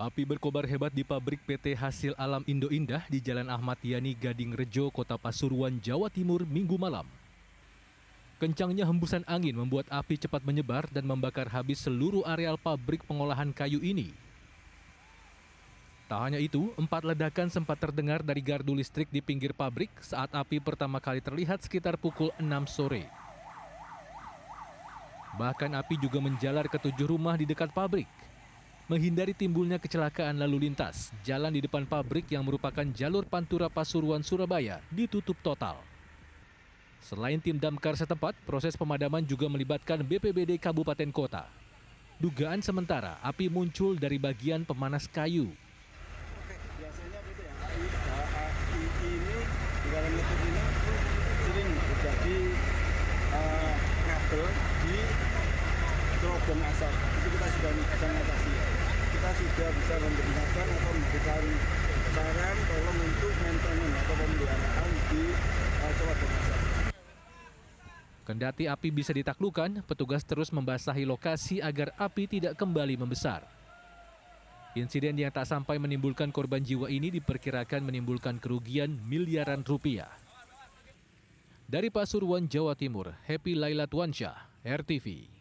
Api berkobar hebat di pabrik PT Hasil Alam Indo Indah di Jalan Ahmad Yani Gading Rejo, Kota Pasuruan, Jawa Timur, Minggu malam. Kencangnya hembusan angin membuat api cepat menyebar dan membakar habis seluruh areal pabrik pengolahan kayu ini. Tak hanya itu, empat ledakan sempat terdengar dari gardu listrik di pinggir pabrik saat api pertama kali terlihat sekitar pukul 6 sore. Bahkan api juga menjalar ke tujuh rumah di dekat pabrik. Menghindari timbulnya kecelakaan lalu lintas, jalan di depan pabrik yang merupakan jalur Pantura Pasuruan Surabaya ditutup total. Selain tim damkar setempat, proses pemadaman juga melibatkan BPBD Kabupaten Kota. Dugaan sementara, api muncul dari bagian pemanas kayu. Biasanya kita sudah mengatasi juga bisa memberikan atau memberikan saran tolong untuk maintenance atau pemeliharaan di eh, Kendati api bisa ditaklukan, petugas terus membasahi lokasi agar api tidak kembali membesar. Insiden yang tak sampai menimbulkan korban jiwa ini diperkirakan menimbulkan kerugian miliaran rupiah. Dari Pasuruan, Jawa Timur, Happy Laila Tuansyah, RTV.